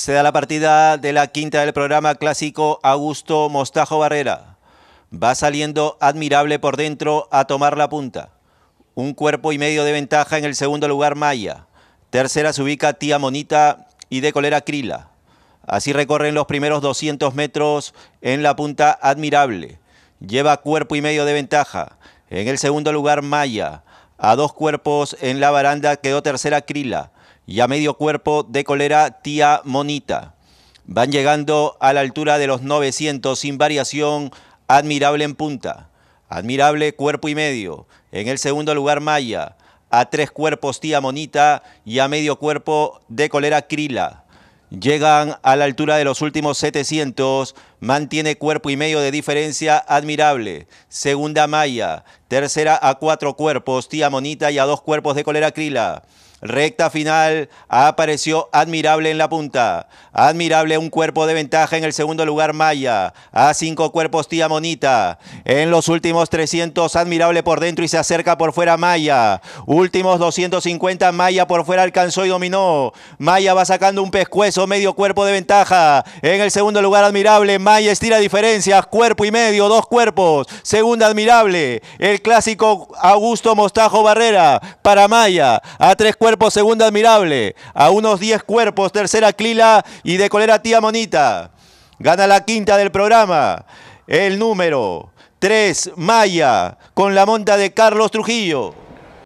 Se da la partida de la quinta del programa clásico Augusto Mostajo Barrera. Va saliendo admirable por dentro a tomar la punta. Un cuerpo y medio de ventaja en el segundo lugar Maya. Tercera se ubica Tía Monita y de colera Crila. Así recorren los primeros 200 metros en la punta admirable. Lleva cuerpo y medio de ventaja. En el segundo lugar Maya. A dos cuerpos en la baranda quedó tercera Crila y a medio cuerpo de colera Tía Monita. Van llegando a la altura de los 900 sin variación, admirable en punta, admirable cuerpo y medio. En el segundo lugar Maya, a tres cuerpos Tía Monita y a medio cuerpo de colera Krila. Llegan a la altura de los últimos 700, mantiene cuerpo y medio de diferencia admirable. Segunda Maya, tercera a cuatro cuerpos Tía Monita y a dos cuerpos de colera Krila. Recta final, apareció admirable en la punta. Admirable un cuerpo de ventaja en el segundo lugar Maya. A cinco cuerpos Tía Monita. En los últimos 300, admirable por dentro y se acerca por fuera Maya. Últimos 250, Maya por fuera alcanzó y dominó. Maya va sacando un pescuezo, medio cuerpo de ventaja. En el segundo lugar admirable, Maya estira diferencias, cuerpo y medio, dos cuerpos. Segunda admirable, el clásico Augusto Mostajo Barrera para Maya. A tres cuerpos Cuerpo segunda admirable. A unos 10 cuerpos, tercera Clila y de colera tía Monita. Gana la quinta del programa. El número 3, Maya, con la monta de Carlos Trujillo.